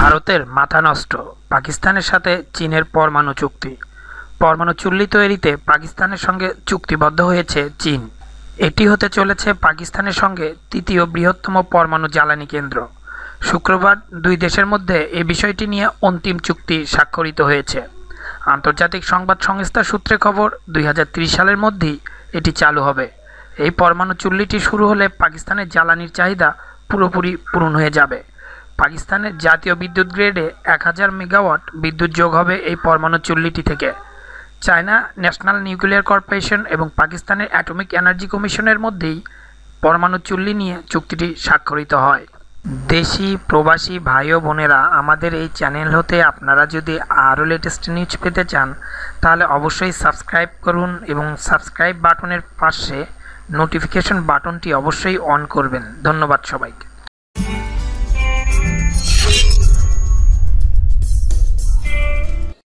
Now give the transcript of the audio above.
ভারতের মাথা নষ্ট পাকিস্তানের সাথে চীনের পরমাণু চুক্তি পরমাণু চুল্লি তৈরিতে পাকিস্তানের সঙ্গে চুক্তিবদ্ধ হয়েছে চীন এটি হতে চলেছে পাকিস্তানের সঙ্গে তৃতীয় বৃহত্তম পরমাণু জ্বালানি কেন্দ্র শুক্রবার দুই দেশের মধ্যে এ বিষয়টি নিয়ে অন্তিম চুক্তি স্বাক্ষরিত হয়েছে আন্তর্জাতিক সংবাদ সংস্থার সূত্রে খবর দুই সালের মধ্যেই এটি চালু হবে এই পরমাণু চুল্লিটি শুরু হলে পাকিস্তানের জ্বালানির চাহিদা পুরোপুরি পূরণ হয়ে যাবে পাকিস্তানের জাতীয় বিদ্যুৎ গ্রেডে এক হাজার মেগাওয়াট বিদ্যুৎ যোগ হবে এই পরমাণু চুল্লিটি থেকে চায়না ন্যাশনাল নিউক্লিয়ার কর্পোরেশন এবং পাকিস্তানের অ্যাটমিক এনার্জি কমিশনের মধ্যেই পরমাণু চুল্লি নিয়ে চুক্তিটি স্বাক্ষরিত হয় দেশি প্রবাসী ভাই ও বোনেরা আমাদের এই চ্যানেল হতে আপনারা যদি আরও লেটেস্ট নিউজ পেতে চান তাহলে অবশ্যই সাবস্ক্রাইব করুন এবং সাবস্ক্রাইব বাটনের পাশে নোটিফিকেশন বাটনটি অবশ্যই অন করবেন ধন্যবাদ সবাইকে